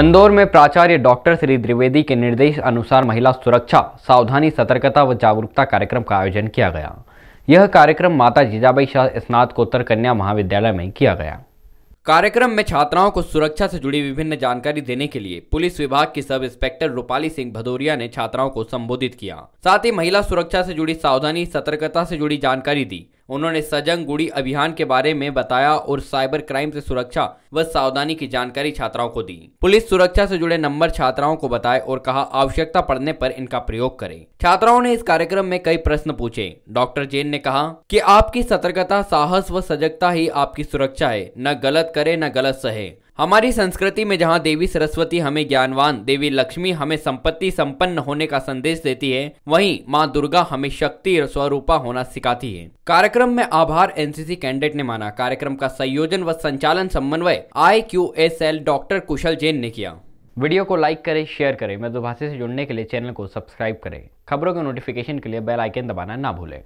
इंदौर में प्राचार्य डॉक्टर श्री द्विवेदी के निर्देश अनुसार महिला सुरक्षा सावधानी सतर्कता व जागरूकता कार्यक्रम का आयोजन किया गया यह कार्यक्रम माता जीजाबाई शाह स्नातकोत्तर कन्या महाविद्यालय में किया गया कार्यक्रम में छात्राओं को सुरक्षा से जुड़ी विभिन्न जानकारी देने के लिए पुलिस विभाग की सब इंस्पेक्टर रूपाली सिंह भदौरिया ने छात्राओं को संबोधित किया साथ ही महिला सुरक्षा से जुड़ी सावधानी सतर्कता से जुड़ी जानकारी दी उन्होंने सजंग गुड़ी अभियान के बारे में बताया और साइबर क्राइम से सुरक्षा व सावधानी की जानकारी छात्राओं को दी पुलिस सुरक्षा से जुड़े नंबर छात्राओं को बताए और कहा आवश्यकता पड़ने पर इनका प्रयोग करें छात्राओं ने इस कार्यक्रम में कई प्रश्न पूछे डॉक्टर जैन ने कहा कि आपकी सतर्कता साहस व सजगता ही आपकी सुरक्षा है न गलत करे न गलत सहे हमारी संस्कृति में जहाँ देवी सरस्वती हमें ज्ञानवान देवी लक्ष्मी हमें संपत्ति संपन्न होने का संदेश देती है वहीं माँ दुर्गा हमें शक्ति स्वरूपा होना सिखाती है कार्यक्रम में आभार एनसीसी कैंडिडेट ने माना कार्यक्रम का संयोजन व संचालन समन्वय I Q S L doctor Kushal Jain ने किया वीडियो को लाइक करें शेयर करें दुभाषी से जुड़ने के लिए चैनल को सब्सक्राइब करें खबरों के नोटिफिकेशन के लिए बेल आइकन दबाना ना भूलें